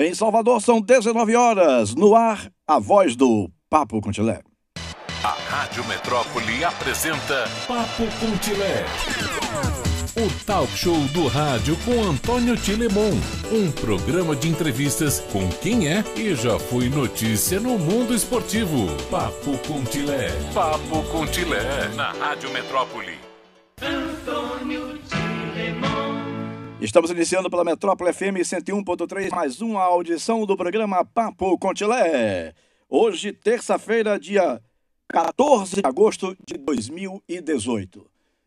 Em Salvador são 19 horas. No ar, a voz do Papo Contilé. A Rádio Metrópole apresenta Papo Contilé. O talk show do rádio com Antônio Tilemon. Um programa de entrevistas com quem é e já foi notícia no mundo esportivo. Papo Contilé. Papo Contilé. Na Rádio Metrópole. Antônio Tilemon. Estamos iniciando pela Metrópole FM 101.3, mais uma audição do programa Papo Contilé. Hoje, terça-feira, dia 14 de agosto de 2018.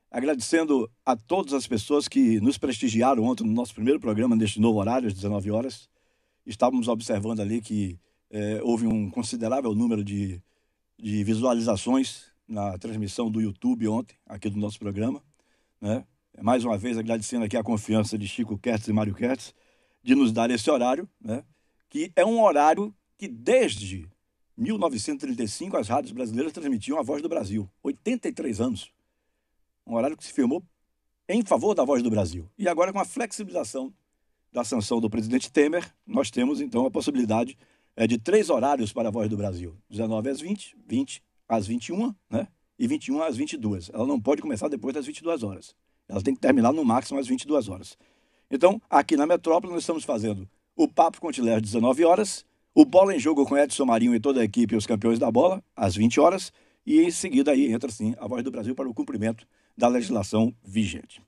Agradecendo a todas as pessoas que nos prestigiaram ontem no nosso primeiro programa, neste novo horário, às 19 horas. Estávamos observando ali que é, houve um considerável número de, de visualizações na transmissão do YouTube ontem, aqui do nosso programa. Né? É mais uma vez agradecendo aqui a confiança de Chico Kertz e Mário Kertz, de nos dar esse horário, né? que é um horário que desde 1935 as rádios brasileiras transmitiam a Voz do Brasil, 83 anos. Um horário que se firmou em favor da Voz do Brasil. E agora com a flexibilização da sanção do presidente Temer, nós temos então a possibilidade é, de três horários para a Voz do Brasil: 19 às 20, 20 às 21, né? E 21 às 22. Ela não pode começar depois das 22 horas. Ela tem que terminar no máximo às 22 horas. Então, aqui na metrópole, nós estamos fazendo o Papo Contilé às 19 horas, o Bola em Jogo com Edson Marinho e toda a equipe, os campeões da bola, às 20 horas, e em seguida aí entra, sim, a Voz do Brasil para o cumprimento da legislação vigente.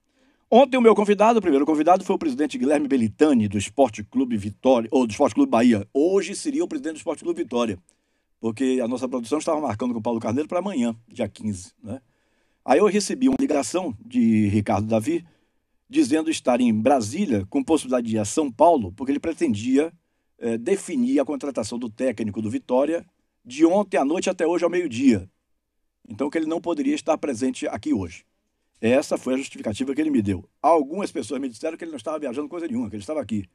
Ontem o meu convidado, o primeiro convidado, foi o presidente Guilherme Belitani, do Esporte Clube Vitória, ou do Esporte Clube Bahia. Hoje seria o presidente do Esporte Clube Vitória, porque a nossa produção estava marcando com o Paulo Carneiro para amanhã, dia 15, né? Aí eu recebi uma ligação de Ricardo Davi dizendo estar em Brasília com possibilidade de ir a São Paulo, porque ele pretendia é, definir a contratação do técnico do Vitória de ontem à noite até hoje ao meio-dia. Então que ele não poderia estar presente aqui hoje. Essa foi a justificativa que ele me deu. Algumas pessoas me disseram que ele não estava viajando coisa nenhuma, que ele estava aqui.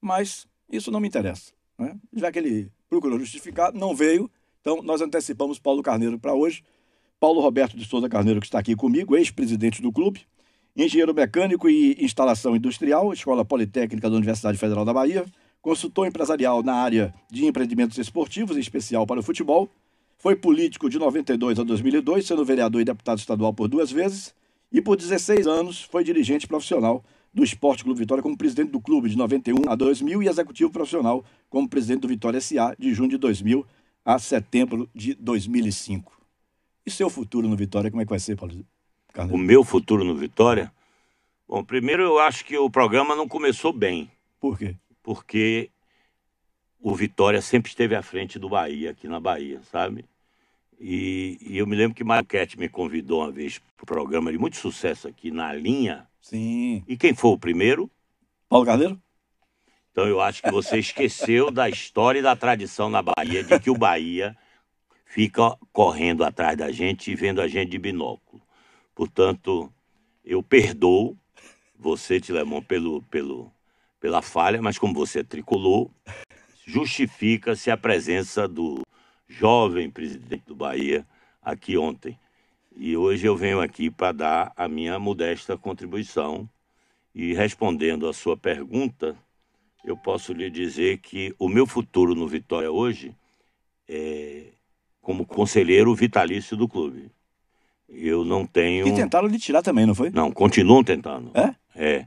Mas isso não me interessa. Né? Já que ele procurou justificar, não veio. Então nós antecipamos Paulo Carneiro para hoje Paulo Roberto de Souza Carneiro, que está aqui comigo, ex-presidente do clube, engenheiro mecânico e instalação industrial, Escola Politécnica da Universidade Federal da Bahia, consultor empresarial na área de empreendimentos esportivos, em especial para o futebol, foi político de 92 a 2002, sendo vereador e deputado estadual por duas vezes, e por 16 anos foi dirigente profissional do Esporte Clube Vitória como presidente do clube de 91 a 2000 e executivo profissional como presidente do Vitória SA de junho de 2000 a setembro de 2005. E seu futuro no Vitória, como é que vai ser, Paulo Carneiro? O meu futuro no Vitória? Bom, primeiro eu acho que o programa não começou bem. Por quê? Porque o Vitória sempre esteve à frente do Bahia, aqui na Bahia, sabe? E, e eu me lembro que Marquete me convidou uma vez para o programa de muito sucesso aqui na linha. Sim. E quem foi o primeiro? Paulo Carneiro? Então eu acho que você esqueceu da história e da tradição na Bahia, de que o Bahia fica correndo atrás da gente e vendo a gente de binóculo. Portanto, eu perdoo você, Tilemon, pelo, pelo, pela falha, mas como você é tricolou, justifica-se a presença do jovem presidente do Bahia aqui ontem. E hoje eu venho aqui para dar a minha modesta contribuição. E respondendo à sua pergunta, eu posso lhe dizer que o meu futuro no Vitória hoje é, como conselheiro vitalício do clube. Eu não tenho. E tentaram lhe tirar também, não foi? Não, continuam tentando. É? É.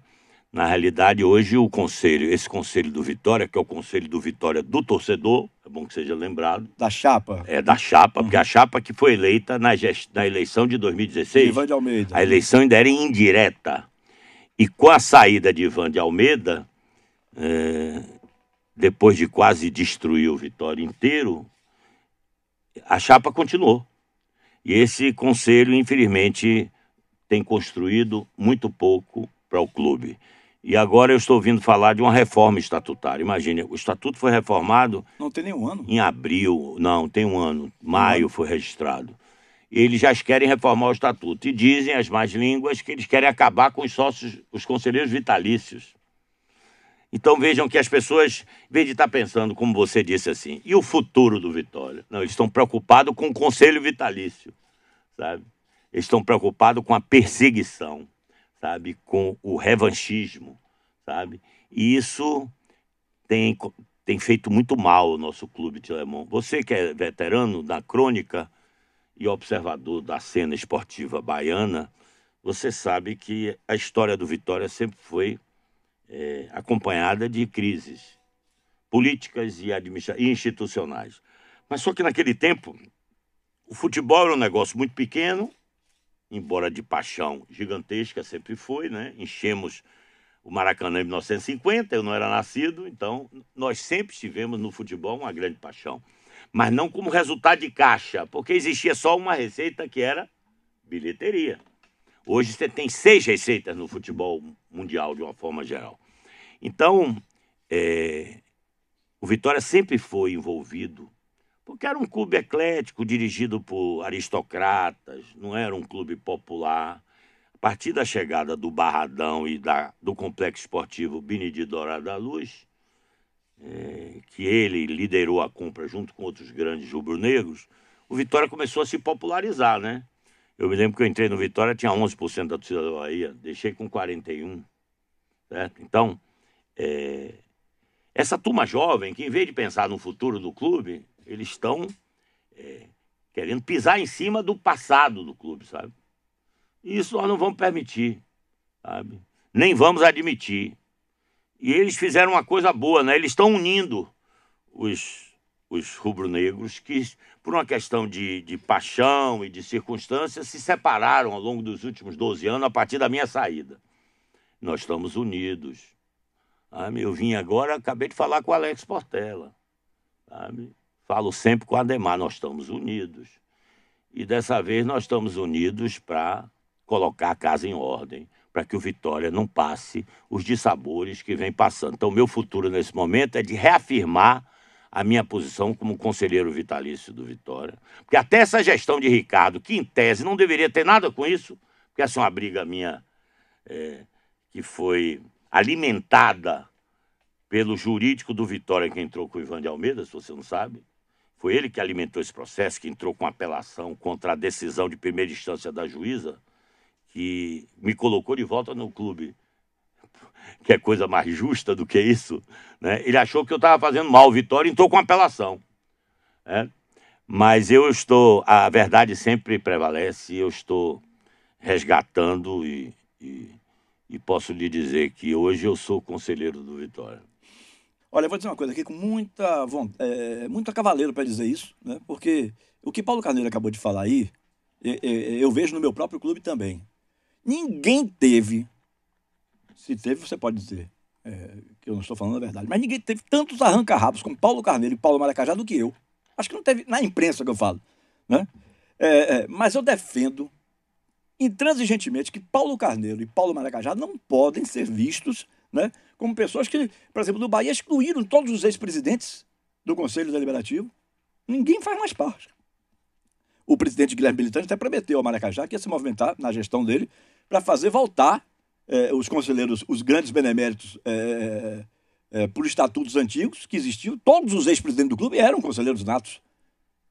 Na realidade, hoje o conselho, esse conselho do Vitória, que é o conselho do Vitória do torcedor, é bom que seja lembrado. Da chapa. É, da chapa, uhum. porque a uhum. chapa que foi eleita na, gest... na eleição de 2016. Ivan de Almeida. A eleição ainda era indireta. E com a saída de Ivan de Almeida, é... depois de quase destruir o Vitória inteiro, a chapa continuou. E esse conselho, infelizmente, tem construído muito pouco para o clube. E agora eu estou ouvindo falar de uma reforma estatutária. Imagine, o estatuto foi reformado. Não tem nenhum ano. Em abril, não, tem um ano. Maio foi registrado. Eles já querem reformar o estatuto. E dizem as más línguas que eles querem acabar com os sócios, os conselheiros vitalícios. Então vejam que as pessoas, em vez de estar pensando, como você disse assim, e o futuro do Vitória? Não, eles estão preocupados com o conselho vitalício, sabe? Eles estão preocupados com a perseguição, sabe? Com o revanchismo, sabe? E isso tem, tem feito muito mal o nosso clube de Lemon. Você que é veterano da crônica e observador da cena esportiva baiana, você sabe que a história do Vitória sempre foi é, acompanhada de crises políticas e, e institucionais. Mas só que naquele tempo, o futebol era um negócio muito pequeno, embora de paixão gigantesca sempre foi, né? Enchemos o Maracanã em 1950, eu não era nascido, então nós sempre tivemos no futebol uma grande paixão, mas não como resultado de caixa, porque existia só uma receita que era bilheteria. Hoje você tem seis receitas no futebol mundial, de uma forma geral. Então, é, o Vitória sempre foi envolvido, porque era um clube eclético, dirigido por aristocratas, não era um clube popular. A partir da chegada do Barradão e da, do complexo esportivo Bini da Luz, é, que ele liderou a compra junto com outros grandes rubro-negros, o Vitória começou a se popularizar, né? Eu me lembro que eu entrei no Vitória, tinha 11% da torcida da Bahia, deixei com 41%. Certo? Então, é... essa turma jovem, que em vez de pensar no futuro do clube, eles estão é... querendo pisar em cima do passado do clube, sabe? E isso nós não vamos permitir, sabe? Nem vamos admitir. E eles fizeram uma coisa boa, né? Eles estão unindo os os rubro-negros que, por uma questão de, de paixão e de circunstâncias, se separaram ao longo dos últimos 12 anos a partir da minha saída. Nós estamos unidos. Sabe? Eu vim agora, acabei de falar com o Alex Portela. Sabe? Falo sempre com o Ademar, nós estamos unidos. E dessa vez nós estamos unidos para colocar a casa em ordem, para que o Vitória não passe os dissabores que vem passando. Então, meu futuro nesse momento é de reafirmar a minha posição como conselheiro vitalício do Vitória. Porque até essa gestão de Ricardo, que em tese não deveria ter nada com isso, porque essa é uma briga minha é, que foi alimentada pelo jurídico do Vitória que entrou com o Ivan de Almeida, se você não sabe. Foi ele que alimentou esse processo, que entrou com apelação contra a decisão de primeira instância da juíza, que me colocou de volta no clube que é coisa mais justa do que isso, né? ele achou que eu estava fazendo mal o Vitória e entrou com apelação. Né? Mas eu estou, a verdade sempre prevalece, eu estou resgatando e, e, e posso lhe dizer que hoje eu sou conselheiro do Vitória. Olha, eu vou dizer uma coisa aqui com muita vontade, é, muito cavaleiro para dizer isso, né? porque o que Paulo Carneiro acabou de falar aí, eu, eu, eu vejo no meu próprio clube também. Ninguém teve se teve, você pode dizer é, que eu não estou falando a verdade. Mas ninguém teve tantos arranca-rabos como Paulo Carneiro e Paulo Maracajá do que eu. Acho que não teve na imprensa que eu falo. Né? É, é, mas eu defendo intransigentemente que Paulo Carneiro e Paulo Maracajá não podem ser vistos né, como pessoas que, por exemplo, do Bahia excluíram todos os ex-presidentes do Conselho Deliberativo. Ninguém faz mais parte. O presidente Guilherme Militante até prometeu ao Maracajá que ia se movimentar na gestão dele para fazer voltar eh, os conselheiros, os grandes beneméritos eh, eh, por estatutos antigos que existiam, todos os ex-presidentes do clube eram conselheiros natos.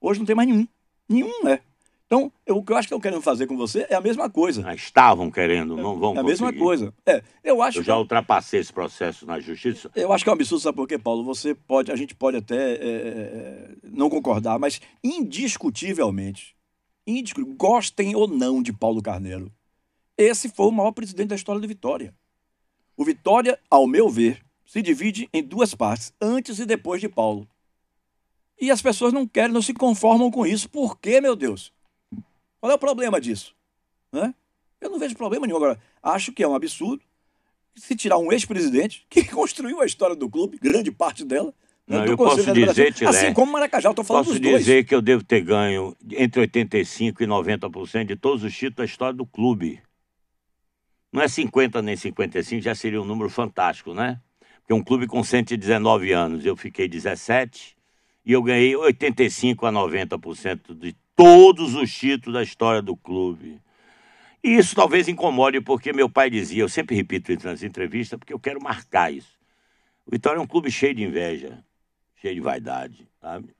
Hoje não tem mais nenhum. Nenhum, né? Então, eu, o que eu acho que estão querendo fazer com você é a mesma coisa. Ah, estavam querendo, não vão É a conseguir. mesma coisa. É, eu acho. Eu já ultrapassei esse processo na justiça. Eu acho que é um absurdo, sabe por quê, Paulo? Você pode, a gente pode até é, não concordar, mas indiscutivelmente, indiscut... gostem ou não de Paulo Carneiro, esse foi o maior presidente da história do Vitória. O Vitória, ao meu ver, se divide em duas partes, antes e depois de Paulo. E as pessoas não querem, não se conformam com isso. Por quê, meu Deus? Qual é o problema disso? Né? Eu não vejo problema nenhum. Agora, acho que é um absurdo se tirar um ex-presidente que construiu a história do clube, grande parte dela. Né, não, eu posso dizer, Tilé, Assim como Maracajá, eu estou falando posso dizer dois. que eu devo ter ganho entre 85% e 90% de todos os títulos da história do clube. Não é 50 nem 55, já seria um número fantástico, né? Porque um clube com 119 anos, eu fiquei 17 e eu ganhei 85 a 90% de todos os títulos da história do clube. E isso talvez incomode, porque meu pai dizia, eu sempre repito isso nas entrevistas, porque eu quero marcar isso. O Vitória é um clube cheio de inveja, cheio de vaidade, sabe?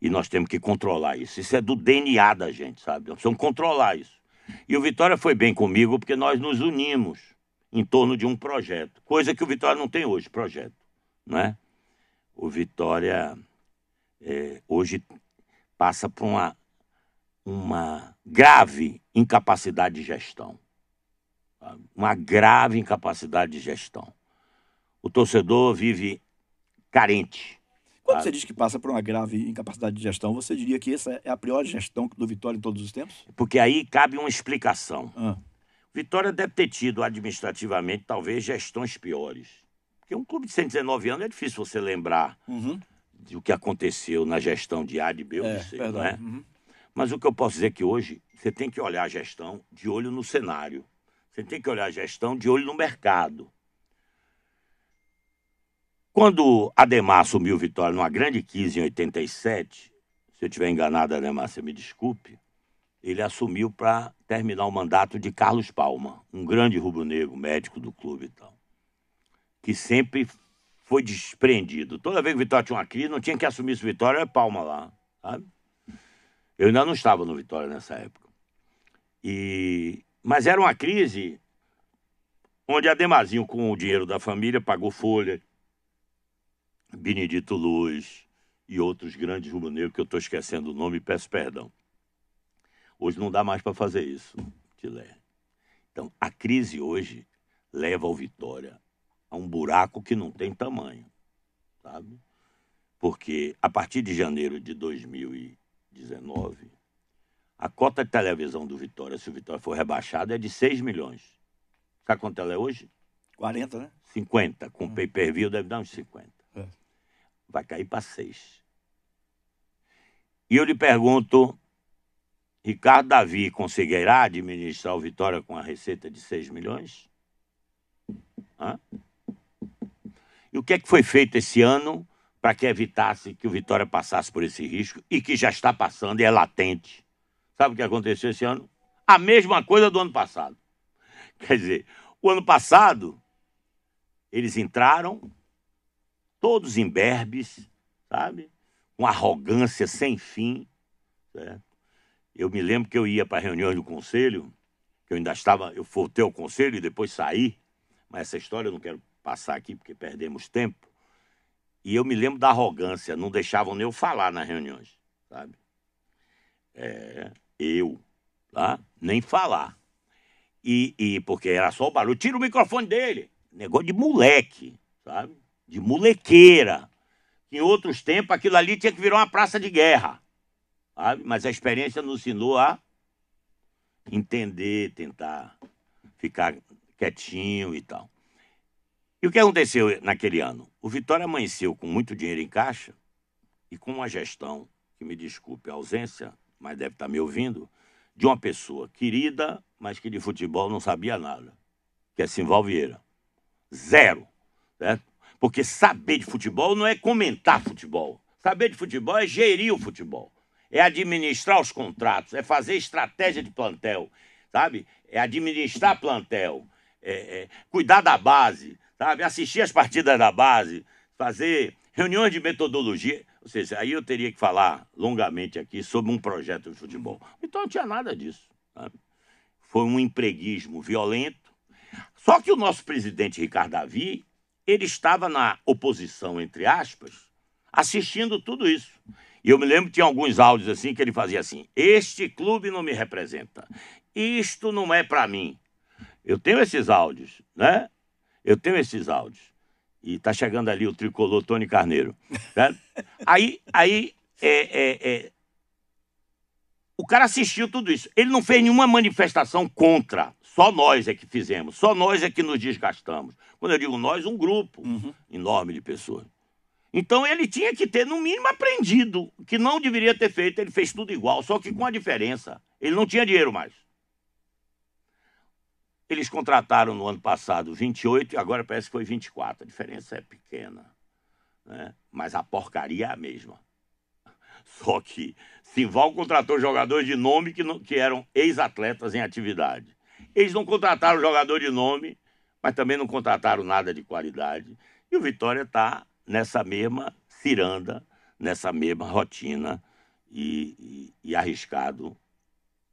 E nós temos que controlar isso. Isso é do DNA da gente, sabe? Nós precisamos controlar isso. E o Vitória foi bem comigo porque nós nos unimos em torno de um projeto, coisa que o Vitória não tem hoje, projeto, né? O Vitória é, hoje passa por uma, uma grave incapacidade de gestão, uma grave incapacidade de gestão. O torcedor vive carente, quando você diz que passa por uma grave incapacidade de gestão, você diria que essa é a pior gestão do Vitória em todos os tempos? Porque aí cabe uma explicação. Ah. Vitória deve ter tido administrativamente, talvez, gestões piores. Porque um clube de 119 anos é difícil você lembrar uhum. do que aconteceu na gestão de A, de B é, de C, não é? Uhum. Mas o que eu posso dizer é que hoje você tem que olhar a gestão de olho no cenário. Você tem que olhar a gestão de olho no mercado. Quando Ademar assumiu Vitória numa grande crise em 87, se eu estiver enganado, Ademar, você me desculpe, ele assumiu para terminar o mandato de Carlos Palma, um grande rubro-negro, médico do clube e tal, que sempre foi desprendido. Toda vez que o Vitória tinha uma crise, não tinha que assumir isso Vitória, era Palma lá, sabe? Eu ainda não estava no Vitória nessa época. E... Mas era uma crise onde Ademarzinho, com o dinheiro da família, pagou folha, Benedito Luz e outros grandes rubro-negros que eu estou esquecendo o nome e peço perdão. Hoje não dá mais para fazer isso, Tilé. Então, a crise hoje leva o Vitória a um buraco que não tem tamanho, sabe? Porque a partir de janeiro de 2019, a cota de televisão do Vitória, se o Vitória for rebaixado, é de 6 milhões. Sabe quanto ela é hoje? 40, né? 50. Com hum. pay-per-view deve dar uns 50 vai cair para seis. E eu lhe pergunto, Ricardo Davi conseguirá administrar o Vitória com a receita de 6 milhões? Hã? E o que é que foi feito esse ano para que evitasse que o Vitória passasse por esse risco e que já está passando e é latente? Sabe o que aconteceu esse ano? A mesma coisa do ano passado. Quer dizer, o ano passado eles entraram todos imberbes, sabe? Com arrogância sem fim, certo? Eu me lembro que eu ia para reuniões do conselho, que eu ainda estava, eu voltei ao conselho e depois saí, mas essa história eu não quero passar aqui porque perdemos tempo. E eu me lembro da arrogância, não deixavam nem eu falar nas reuniões, sabe? É, eu, tá? Nem falar. E, e porque era só o barulho, tira o microfone dele. Negócio de moleque, sabe? de molequeira. Em outros tempos, aquilo ali tinha que virar uma praça de guerra. Sabe? Mas a experiência nos ensinou a entender, tentar ficar quietinho e tal. E o que aconteceu naquele ano? O Vitória amanheceu com muito dinheiro em caixa e com uma gestão, que me desculpe a ausência, mas deve estar me ouvindo, de uma pessoa querida, mas que de futebol não sabia nada, que é Simval Vieira. Zero. Certo? Porque saber de futebol não é comentar futebol. Saber de futebol é gerir o futebol, é administrar os contratos, é fazer estratégia de plantel, sabe? É administrar plantel, é, é cuidar da base, sabe? Assistir as partidas da base, fazer reuniões de metodologia. Ou seja, aí eu teria que falar longamente aqui sobre um projeto de futebol. Então não tinha nada disso. Sabe? Foi um empreguismo violento. Só que o nosso presidente Ricardo Davi ele estava na oposição, entre aspas, assistindo tudo isso. E eu me lembro que tinha alguns áudios assim que ele fazia assim: Este clube não me representa. Isto não é para mim. Eu tenho esses áudios, né? Eu tenho esses áudios. E está chegando ali o tricolor Tony Carneiro. Né? aí, aí, é, é, é... o cara assistiu tudo isso. Ele não fez nenhuma manifestação contra. Só nós é que fizemos. Só nós é que nos desgastamos. Quando eu digo nós, um grupo uhum. enorme de pessoas. Então ele tinha que ter, no mínimo, aprendido que não deveria ter feito. Ele fez tudo igual, só que com a diferença. Ele não tinha dinheiro mais. Eles contrataram no ano passado 28 e agora parece que foi 24. A diferença é pequena. Né? Mas a porcaria é a mesma. Só que Simval contratou jogadores de nome que, não, que eram ex-atletas em atividade. Eles não contrataram jogador de nome mas também não contrataram nada de qualidade. E o Vitória está nessa mesma ciranda, nessa mesma rotina e, e, e arriscado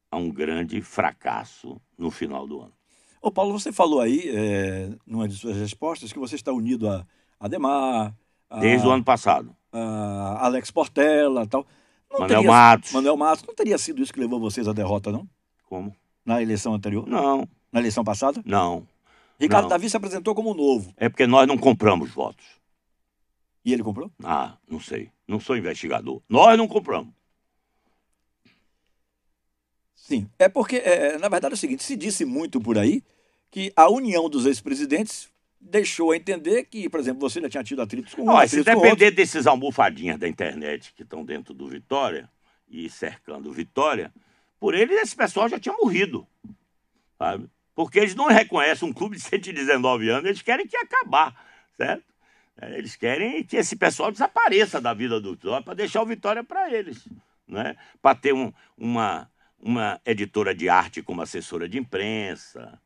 a um grande fracasso no final do ano. Ô Paulo, você falou aí, é, numa de suas respostas, que você está unido a Ademar. A, Desde o ano passado. A Alex Portela tal. Não Manuel teria, Matos. Manuel Matos. Não teria sido isso que levou vocês à derrota, não? Como? Na eleição anterior? Não. Na eleição passada? Não. Ricardo não. Davi se apresentou como novo. É porque nós não compramos votos. E ele comprou? Ah, não sei. Não sou investigador. Nós não compramos. Sim. É porque, é, é na verdade, é o seguinte: se disse muito por aí que a união dos ex-presidentes deixou a entender que, por exemplo, você já tinha tido atritos com o se depender desses almofadinhas da internet que estão dentro do Vitória e cercando Vitória, por ele esse pessoal já tinha morrido, sabe? porque eles não reconhecem um clube de 119 anos, eles querem que acabar, certo? É, eles querem que esse pessoal desapareça da vida do clube para deixar o Vitória para eles, né? Para ter um, uma, uma editora de arte como assessora de imprensa,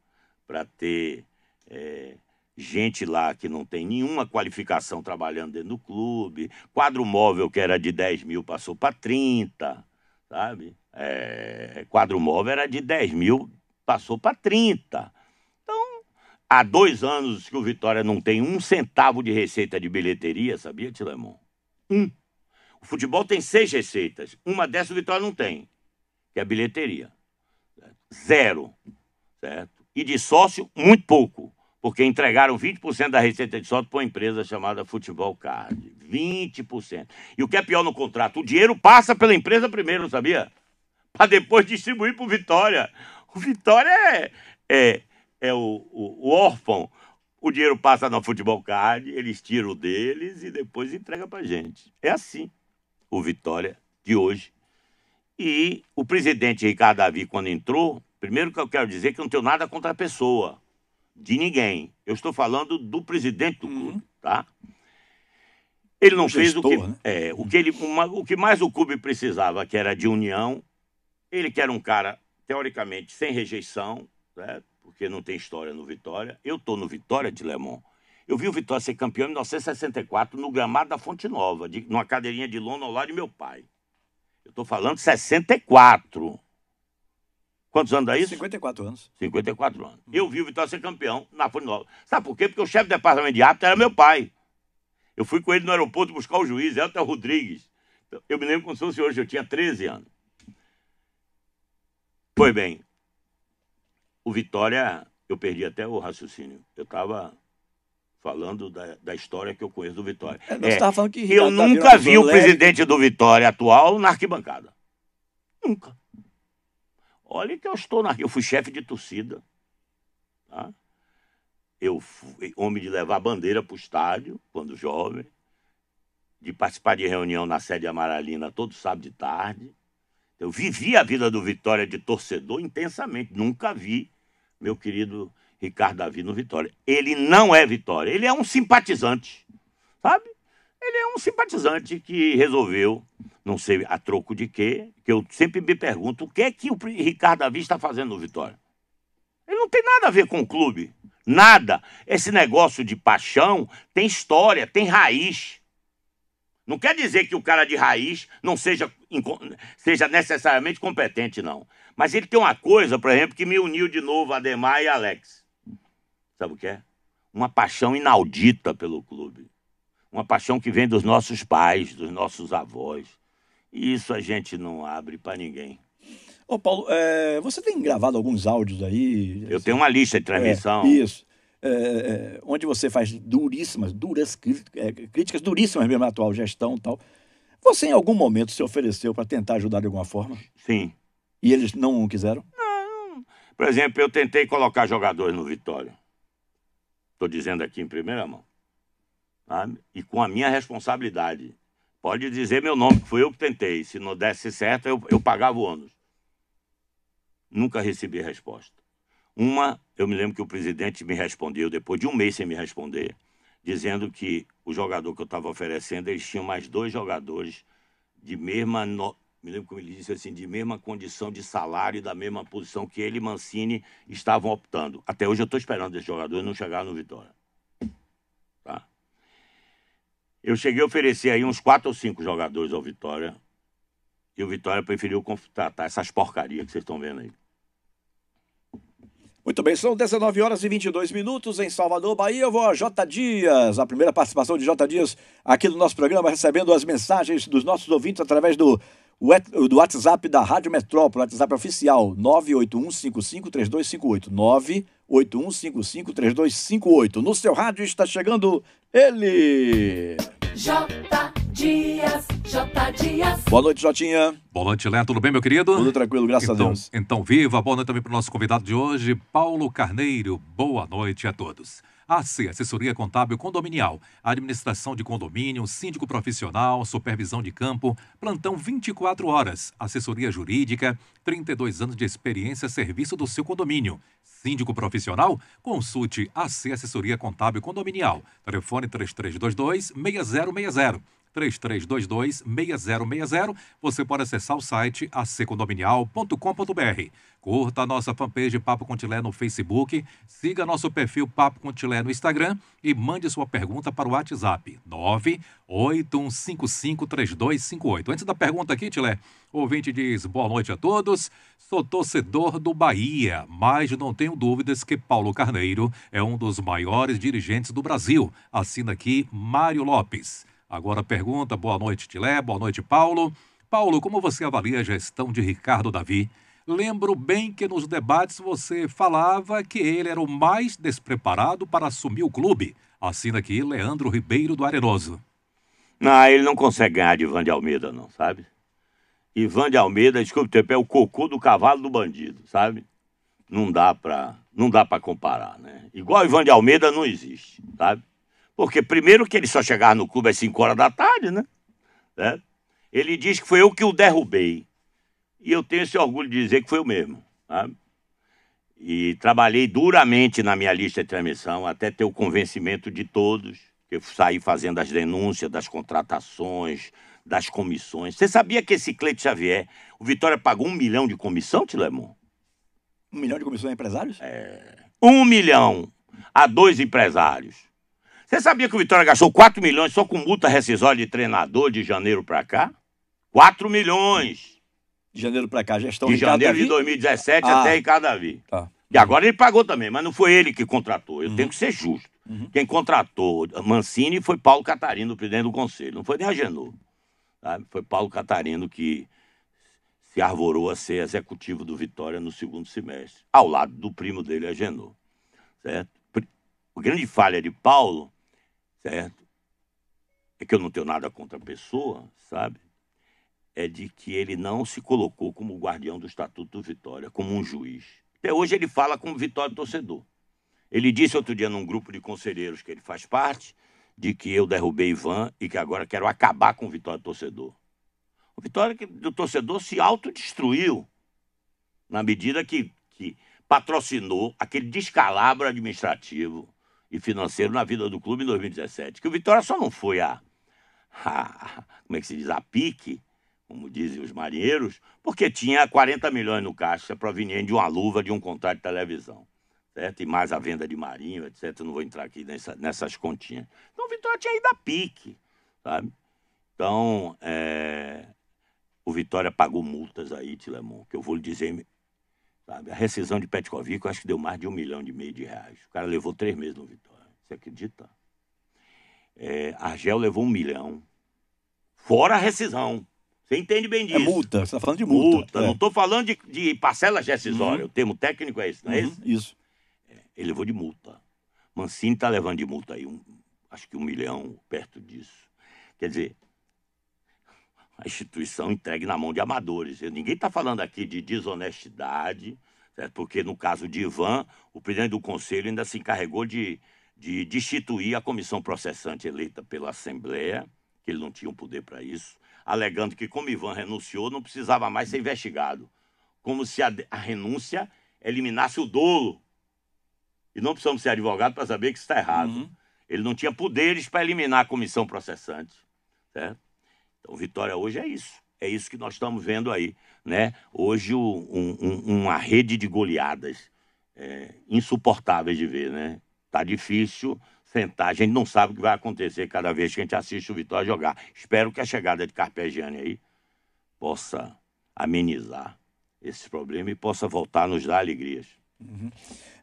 para ter é, gente lá que não tem nenhuma qualificação trabalhando dentro do clube, quadro móvel que era de 10 mil passou para 30, sabe? É, quadro móvel era de 10 mil passou para 30. Então, há dois anos que o Vitória não tem um centavo de receita de bilheteria, sabia, Tilemon? Um. O futebol tem seis receitas. Uma dessas o Vitória não tem, que é a bilheteria. Zero. Certo? E de sócio, muito pouco. Porque entregaram 20% da receita de sócio para uma empresa chamada Futebol Card. 20%. E o que é pior no contrato? O dinheiro passa pela empresa primeiro, sabia? Para depois distribuir para o Vitória. O Vitória é, é, é o, o, o órfão. O dinheiro passa no futebol card, eles tiram deles e depois entrega para gente. É assim o Vitória de hoje. E o presidente Ricardo Davi, quando entrou, primeiro que eu quero dizer que eu não tenho nada contra a pessoa, de ninguém. Eu estou falando do presidente do clube, uhum. tá? Ele não fez o que, né? é, o, que ele, uma, o que mais o clube precisava, que era de união. Ele que era um cara teoricamente sem rejeição, né? porque não tem história no Vitória. Eu estou no Vitória de Lemon. Eu vi o Vitória ser campeão em 1964 no gramado da Fonte Nova, de, numa cadeirinha de lona ao lado de meu pai. Eu estou falando 64. Quantos anos é isso? 54 anos. 54 anos. Eu vi o Vitória ser campeão na Fonte Nova. Sabe por quê? Porque o chefe do departamento de árbitro era meu pai. Eu fui com ele no aeroporto buscar o juiz, Elton Rodrigues. Eu me lembro como se fosse hoje, eu tinha 13 anos. Pois bem, o Vitória, eu perdi até o raciocínio. Eu estava falando da, da, história que eu conheço do Vitória. É, é, que eu nunca vi o presidente do Vitória atual na arquibancada. Nunca. Olha que eu estou na Eu fui chefe de torcida. Tá? Eu fui homem de levar bandeira para o estádio, quando jovem, de participar de reunião na sede amaralina todo sábado de tarde. Eu vivi a vida do Vitória de torcedor intensamente. Nunca vi meu querido Ricardo Davi no Vitória. Ele não é Vitória, ele é um simpatizante, sabe? Ele é um simpatizante que resolveu, não sei a troco de quê, que eu sempre me pergunto, o que é que o Ricardo Davi está fazendo no Vitória? Ele não tem nada a ver com o clube, nada. Esse negócio de paixão tem história, tem raiz. Não quer dizer que o cara de raiz não seja, seja necessariamente competente, não. Mas ele tem uma coisa, por exemplo, que me uniu de novo a Ademar e Alex. Sabe o que é? Uma paixão inaudita pelo clube. Uma paixão que vem dos nossos pais, dos nossos avós. E isso a gente não abre para ninguém. Ô Paulo, é, você tem gravado alguns áudios aí? Eu assim, tenho uma lista de transmissão. É, isso. É, é, é, onde você faz duríssimas, duras críticas, duríssimas mesmo à atual gestão tal. Você em algum momento se ofereceu para tentar ajudar de alguma forma? Sim. E eles não quiseram? Não. Por exemplo, eu tentei colocar jogadores no Vitória. Estou dizendo aqui em primeira mão. E com a minha responsabilidade. Pode dizer meu nome, que fui eu que tentei. Se não desse certo, eu, eu pagava o ônus. Nunca recebi resposta. Uma, eu me lembro que o presidente me respondeu, depois de um mês sem me responder, dizendo que o jogador que eu estava oferecendo, eles tinham mais dois jogadores de mesma. No... Me lembro como ele disse assim, de mesma condição de salário da mesma posição que ele e Mancini estavam optando. Até hoje eu estou esperando esse jogador não chegar no Vitória. Tá? Eu cheguei a oferecer aí uns quatro ou cinco jogadores ao Vitória. E o Vitória preferiu contratar essas porcarias que vocês estão vendo aí. Muito bem, são 19 horas e 22 minutos em Salvador, Bahia. Eu vou a J. Dias, a primeira participação de J. Dias aqui no nosso programa, recebendo as mensagens dos nossos ouvintes através do, do WhatsApp da Rádio Metrópole, WhatsApp oficial 981553258. 981553258. No seu rádio está chegando ele. J. Dias, J. Dias. Boa noite, Jotinha. Boa noite, Léo. Tudo bem, meu querido? Tudo tranquilo, graças então, a Deus. Então, viva. Boa noite também para o nosso convidado de hoje, Paulo Carneiro. Boa noite a todos. AC, assessoria contábil condominial, administração de condomínio, síndico profissional, supervisão de campo, plantão 24 horas, assessoria jurídica, 32 anos de experiência a serviço do seu condomínio. Síndico profissional, consulte AC Assessoria Contábil Condominial, telefone 3322 6060 3322-6060. Você pode acessar o site acecondominial.com.br. Curta a nossa fanpage Papo Contilé no Facebook, siga nosso perfil Papo Contilé no Instagram e mande sua pergunta para o WhatsApp 981553258. Antes da pergunta aqui, Tilé, ouvinte diz boa noite a todos. Sou torcedor do Bahia, mas não tenho dúvidas que Paulo Carneiro é um dos maiores dirigentes do Brasil. Assina aqui Mário Lopes. Agora pergunta, boa noite, Tilé, boa noite, Paulo. Paulo, como você avalia a gestão de Ricardo Davi? Lembro bem que nos debates você falava que ele era o mais despreparado para assumir o clube. Assina aqui Leandro Ribeiro do Arenoso. Não, ele não consegue ganhar de Ivan de Almeida, não, sabe? Ivan de Almeida, desculpe o tempo, é o cocô do cavalo do bandido, sabe? Não dá para, não dá comparar, né? Igual Ivan de Almeida não existe, sabe? Porque primeiro que ele só chegava no clube às 5 horas da tarde, né? né? Ele diz que foi eu que o derrubei. E eu tenho esse orgulho de dizer que foi eu mesmo. Tá? E trabalhei duramente na minha lista de transmissão, até ter o convencimento de todos. Eu saí fazendo as denúncias das contratações, das comissões. Você sabia que esse Cleito Xavier, o Vitória pagou um milhão de comissão, Tilemon? Um milhão de comissão a empresários? É. Um milhão a dois empresários. Você sabia que o Vitória gastou 4 milhões só com multa rescisória de treinador de janeiro para cá? 4 milhões. De janeiro para cá, gestão de Ricardo janeiro Davi? de 2017 ah. até Ricardo Davi. Tá. E agora ele pagou também, mas não foi ele que contratou. Eu uhum. tenho que ser justo. Uhum. Quem contratou Mancini foi Paulo Catarino, o presidente do conselho. Não foi nem a Sabe? Tá? Foi Paulo Catarino que se arvorou a ser executivo do Vitória no segundo semestre, ao lado do primo dele, Agenor. Certo? A grande falha de Paulo certo? É que eu não tenho nada contra a pessoa, sabe? É de que ele não se colocou como guardião do Estatuto do Vitória, como um juiz. Até hoje ele fala como Vitória torcedor. Ele disse outro dia num grupo de conselheiros que ele faz parte de que eu derrubei Ivan e que agora quero acabar com o Vitória torcedor. O Vitória do torcedor se autodestruiu na medida que, que patrocinou aquele descalabro administrativo e financeiro na vida do clube em 2017. Que o Vitória só não foi a, a como é que se diz, a pique, como dizem os marinheiros, porque tinha 40 milhões no caixa proveniente de uma luva de um contrato de televisão. Certo? E mais a venda de marinho, etc. Eu não vou entrar aqui nessa, nessas continhas. Então o Vitória tinha ido a pique, sabe? Então, é... o Vitória pagou multas aí, Tilemon, que eu vou lhe dizer a rescisão de Petkovic, eu acho que deu mais de um milhão e meio de reais. O cara levou três meses no Vitória. Você acredita? É, Argel levou um milhão. Fora a rescisão. Você entende bem é disso. É multa, você está falando de multa. multa. É. Não estou falando de, de parcelas rescisórias. Uhum. O termo técnico é esse, não é uhum, isso? É, ele levou de multa. Mancini está levando de multa aí, um, acho que um milhão perto disso. Quer dizer, a instituição entregue na mão de amadores. Ninguém está falando aqui de desonestidade, certo? porque no caso de Ivan, o presidente do conselho ainda se encarregou de, de destituir a comissão processante eleita pela Assembleia, que ele não tinha o um poder para isso, alegando que, como Ivan renunciou, não precisava mais ser investigado. Como se a, a renúncia eliminasse o dolo. E não precisamos ser advogados para saber que está errado. Uhum. Ele não tinha poderes para eliminar a comissão processante. Certo? Então, Vitória hoje é isso. É isso que nós estamos vendo aí, né? Hoje um, um, uma rede de goleadas é, insuportáveis de ver, né? Tá difícil sentar. A gente não sabe o que vai acontecer cada vez que a gente assiste o Vitória jogar. Espero que a chegada de Carpegiani aí possa amenizar esse problema e possa voltar a nos dar alegrias. Uhum.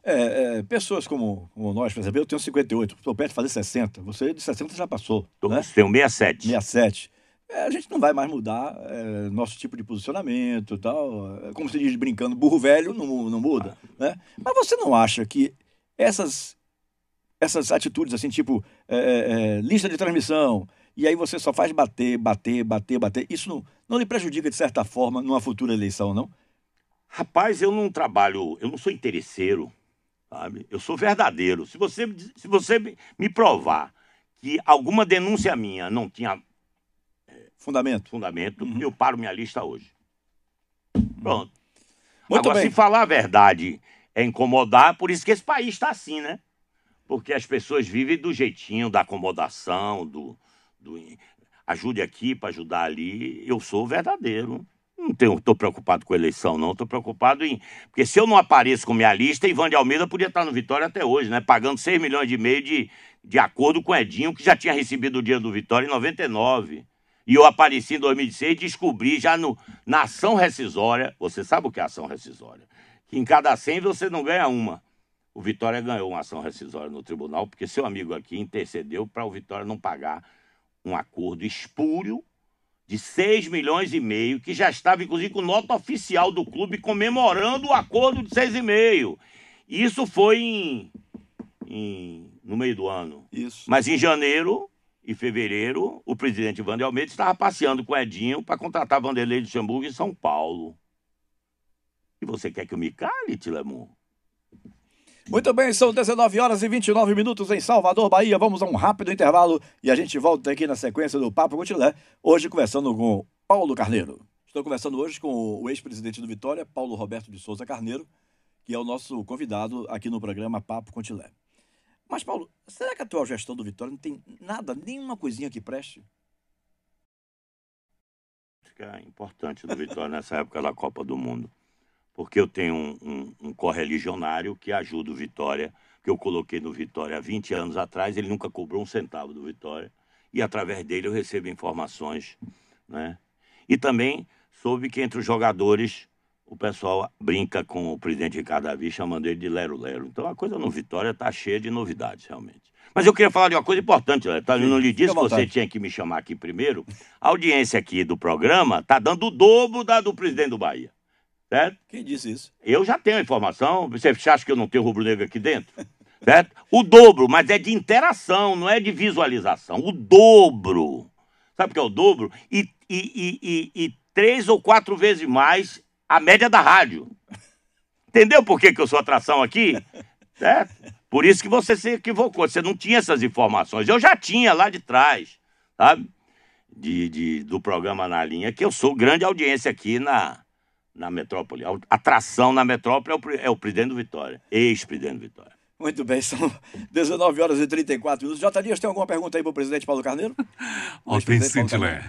É, é, pessoas como, como nós, por exemplo, eu tenho 58, estou perto de fazer 60. Você de 60 já passou. Tô, né? Tenho 67. 67 é, a gente não vai mais mudar é, nosso tipo de posicionamento tal. É, como se diz brincando, burro velho não, não muda, né? Mas você não acha que essas, essas atitudes, assim, tipo é, é, é, lista de transmissão, e aí você só faz bater, bater, bater, bater, isso não, não lhe prejudica, de certa forma, numa futura eleição, não? Rapaz, eu não trabalho, eu não sou interesseiro, sabe? Eu sou verdadeiro. Se você, se você me provar que alguma denúncia minha não tinha Fundamento. Fundamento. Uhum. Eu paro minha lista hoje. Uhum. Pronto. Muito Agora, bem. se falar a verdade é incomodar, por isso que esse país está assim, né? Porque as pessoas vivem do jeitinho, da acomodação, do. do ajude aqui para ajudar ali. Eu sou verdadeiro. Não estou preocupado com eleição, não. Estou preocupado em. Porque se eu não apareço com minha lista, Ivan de Almeida podia estar no Vitória até hoje, né? Pagando 6 milhões e meio de, de acordo com Edinho, que já tinha recebido o dia do Vitória em 99. E eu apareci em 2006 e descobri já no, na ação rescisória. Você sabe o que é ação rescisória? Que em cada 100 você não ganha uma. O Vitória ganhou uma ação rescisória no tribunal, porque seu amigo aqui intercedeu para o Vitória não pagar um acordo espúrio de 6 milhões e meio, que já estava, inclusive, com nota oficial do clube comemorando o acordo de 6,5. Isso foi em, em, no meio do ano. Isso. Mas em janeiro em fevereiro, o presidente Wander Almeida estava passeando com Edinho para contratar Vanderlei Luxemburgo em São Paulo. E você quer que eu me cale, Tilemon? Muito bem, são 19 horas e 29 minutos em Salvador, Bahia. Vamos a um rápido intervalo e a gente volta aqui na sequência do Papo Cotilé, hoje conversando com Paulo Carneiro. Estou conversando hoje com o ex-presidente do Vitória, Paulo Roberto de Souza Carneiro, que é o nosso convidado aqui no programa Papo Contilé. Mas, Paulo, será que a atual gestão do Vitória não tem nada, nenhuma coisinha que preste? Que é importante do Vitória nessa época da Copa do Mundo. Porque eu tenho um, um, um correligionário que ajuda o Vitória, que eu coloquei no Vitória há 20 anos atrás, ele nunca cobrou um centavo do Vitória. E através dele eu recebo informações. Né? E também soube que entre os jogadores o pessoal brinca com o presidente Ricardo Davi chamando ele de Lero Lero. Então a coisa no Vitória está cheia de novidades, realmente. Mas eu queria falar de uma coisa importante, Léo. Tá? Eu não lhe disse que você tinha que me chamar aqui primeiro. A audiência aqui do programa está dando o dobro da do presidente do Bahia. Certo? Quem disse isso? Eu já tenho a informação. Você acha que eu não tenho rubro-negro aqui dentro? certo? O dobro, mas é de interação, não é de visualização. O dobro. Sabe o que é o dobro? E, e, e, e três ou quatro vezes mais a média da rádio. Entendeu por que, que eu sou atração aqui? É, por isso que você se equivocou, você não tinha essas informações. Eu já tinha lá de trás, sabe? De, de do programa Na Linha, que eu sou grande audiência aqui na, na metrópole. A atração na metrópole é o, é o presidente do Vitória, ex-presidente Vitória. Muito bem, são 19 horas e 34 minutos. J. Dias, tem alguma pergunta aí para o presidente Paulo Carneiro? Ó, tem sim, Tilé.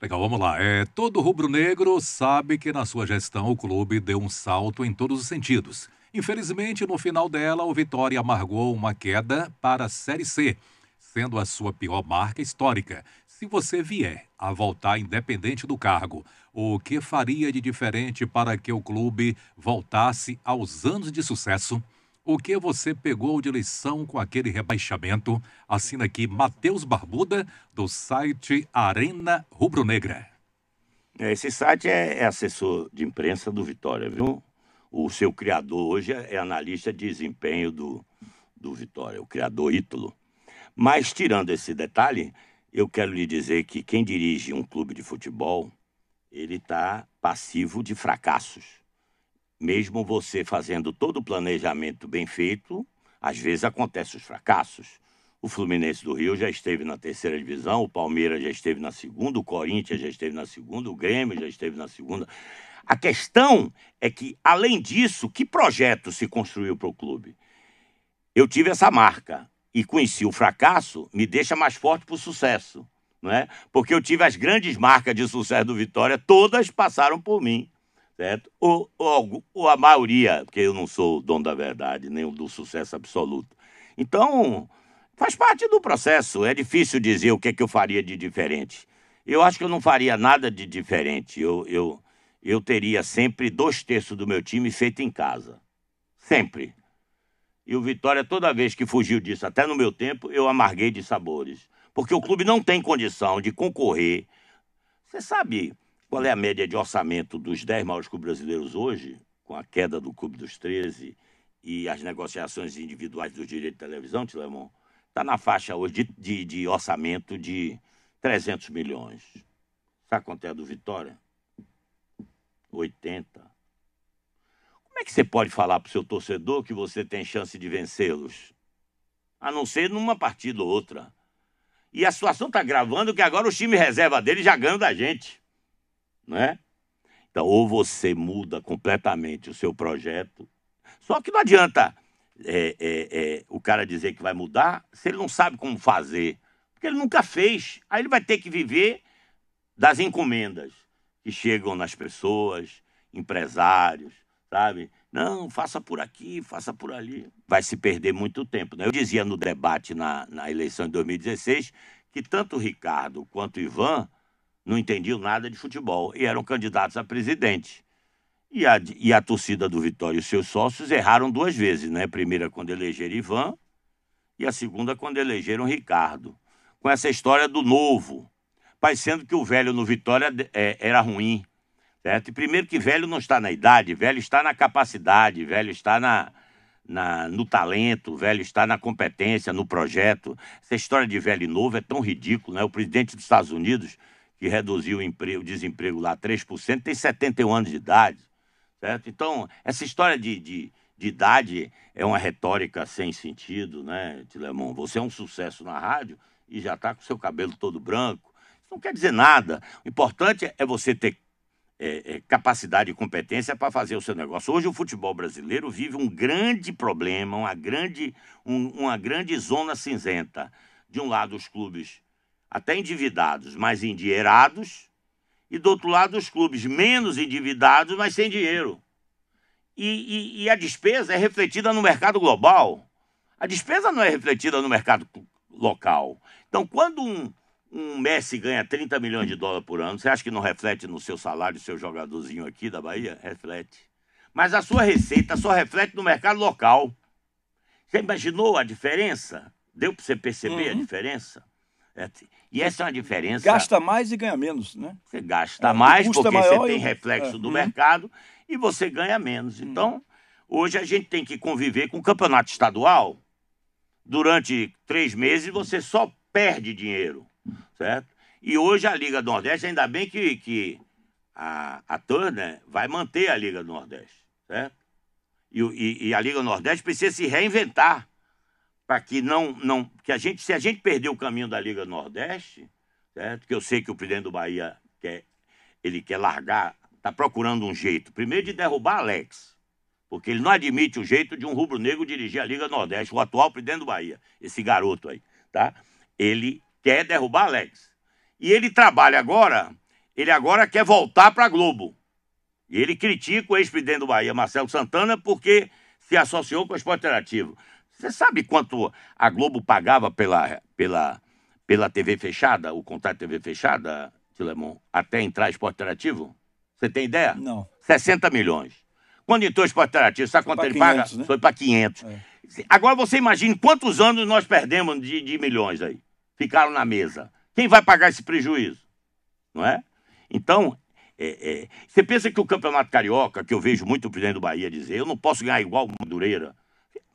Legal, vamos lá. É, todo rubro-negro sabe que na sua gestão o clube deu um salto em todos os sentidos. Infelizmente, no final dela, o Vitória amargou uma queda para a Série C, sendo a sua pior marca histórica. Se você vier a voltar independente do cargo, o que faria de diferente para que o clube voltasse aos anos de sucesso? O que você pegou de lição com aquele rebaixamento? Assina aqui Matheus Barbuda, do site Arena Rubro Negra. É, esse site é, é, assessor de imprensa do Vitória, viu? O seu criador hoje é, é analista de desempenho do, do Vitória, o criador Ítalo. Mas, tirando esse detalhe, eu quero lhe dizer que quem dirige um clube de futebol, ele está passivo de fracassos. Mesmo você fazendo todo o planejamento bem feito, às vezes acontecem os fracassos. O Fluminense do Rio já esteve na terceira divisão, o Palmeiras já esteve na segunda, o Corinthians já esteve na segunda, o Grêmio já esteve na segunda. A questão é que, além disso, que projeto se construiu para o clube? Eu tive essa marca e conheci o fracasso, me deixa mais forte para o sucesso. Não é? Porque eu tive as grandes marcas de sucesso do Vitória, todas passaram por mim certo? Ou, ou, ou a maioria, porque eu não sou o dono da verdade, nem do sucesso absoluto. Então, faz parte do processo. É difícil dizer o que, é que eu faria de diferente. Eu acho que eu não faria nada de diferente. Eu, eu, eu teria sempre dois terços do meu time feito em casa. Sempre. E o Vitória, toda vez que fugiu disso, até no meu tempo, eu amarguei de sabores. Porque o clube não tem condição de concorrer. Você sabe, qual é a média de orçamento dos 10 maiores clubes brasileiros hoje, com a queda do Clube dos 13 e as negociações individuais dos direitos de televisão, Tilemon? Está na faixa hoje de, de, de, orçamento de 300 milhões. Sabe quanto é a do Vitória? 80. Como é que você pode falar para o seu torcedor que você tem chance de vencê-los? A não ser numa partida ou outra. E a situação está gravando que agora o time reserva dele já ganha da gente né? Então, ou você muda completamente o seu projeto. Só que não adianta é, é, é, o cara dizer que vai mudar se ele não sabe como fazer, porque ele nunca fez. Aí ele vai ter que viver das encomendas que chegam nas pessoas, empresários, sabe? Não, faça por aqui, faça por ali. Vai se perder muito tempo. Né? Eu dizia no debate na, na eleição de 2016 que tanto o Ricardo quanto o Ivan não entendiam nada de futebol e eram candidatos a presidente. E a, e a torcida do Vitória e os seus sócios erraram duas vezes, né? primeira quando elegeram Ivan e a segunda quando elegeram Ricardo. Com essa história do novo, parecendo que o velho no Vitória é, era ruim, certo? E primeiro que velho não está na idade, velho está na capacidade, velho está na, na, no talento, velho está na competência, no projeto. Essa história de velho e novo é tão ridículo, né? O presidente dos Estados Unidos que reduziu o, emprego, o desemprego lá 3%, tem 71 anos de idade, certo? Então, essa história de, de, de idade é uma retórica sem sentido, né, Tilemon? Você é um sucesso na rádio e já está com seu cabelo todo branco. Isso não quer dizer nada. O importante é você ter é, é, capacidade e competência para fazer o seu negócio. Hoje o futebol brasileiro vive um grande problema, uma grande, um, uma grande zona cinzenta. De um lado, os clubes até endividados, mas endinheirados, e do outro lado os clubes menos endividados, mas sem dinheiro. E, e, e a despesa é refletida no mercado global. A despesa não é refletida no mercado local. Então, quando um, um Messi ganha 30 milhões de dólares por ano, você acha que não reflete no seu salário, seu jogadorzinho aqui da Bahia? Reflete. Mas a sua receita só reflete no mercado local. Você imaginou a diferença? Deu para você perceber uhum. a diferença? E essa é uma diferença. Gasta mais e ganha menos, né? Você gasta é, mais porque maior, você tem reflexo é, do uhum. mercado e você ganha menos. Uhum. Então, hoje a gente tem que conviver com o campeonato estadual. Durante três meses você só perde dinheiro, certo? E hoje a Liga do Nordeste, ainda bem que, que a, a Turner vai manter a Liga do Nordeste, certo? E, e, e a Liga do Nordeste precisa se reinventar para que não, não que a gente, se a gente perder o caminho da Liga Nordeste, certo? Que eu sei que o presidente do Bahia quer, ele quer largar, está procurando um jeito, primeiro de derrubar Alex, porque ele não admite o jeito de um rubro-negro dirigir a Liga Nordeste, o atual presidente do Bahia, esse garoto aí, tá? Ele quer derrubar Alex. E ele trabalha agora, ele agora quer voltar para a Globo. E ele critica o ex-presidente do Bahia, Marcelo Santana, porque se associou com o Esporte Interativo. Você sabe quanto a Globo pagava pela, pela, pela TV fechada, o contrato TV fechada, Tilemon, até entrar esporte interativo? Você tem ideia? Não. 60 milhões. Quando entrou esporte interativo, sabe quanto ele 500, paga? Né? Foi para 500. É. Agora você imagina quantos anos nós perdemos de, de milhões aí. Ficaram na mesa. Quem vai pagar esse prejuízo? Não é? Então, é, é. você pensa que o Campeonato Carioca, que eu vejo muito o presidente do Bahia dizer, eu não posso ganhar igual o Madureira.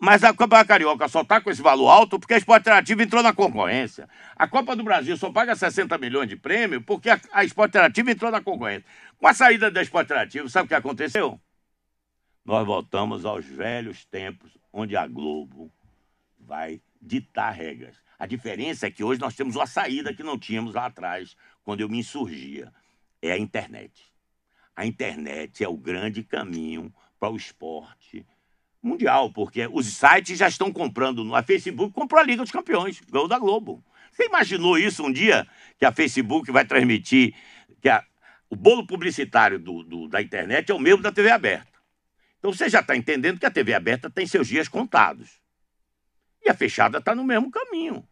Mas a Copa Carioca só está com esse valor alto porque a Esporte Interativa entrou na concorrência. A Copa do Brasil só paga 60 milhões de prêmio porque a, a Esporte Interativa entrou na concorrência. Com a saída da Esporte Interativa, sabe o que aconteceu? Nós voltamos aos velhos tempos onde a Globo vai ditar regras. A diferença é que hoje nós temos uma saída que não tínhamos lá atrás, quando eu me insurgia. É a internet. A internet é o grande caminho para o esporte mundial, porque os sites já estão comprando. A Facebook comprou a Liga dos Campeões, ganhou da Globo. Você imaginou isso um dia? Que a Facebook vai transmitir, que a, o bolo publicitário do, do, da internet é o mesmo da TV aberta. Então você já está entendendo que a TV aberta tem seus dias contados. E a fechada está no mesmo caminho.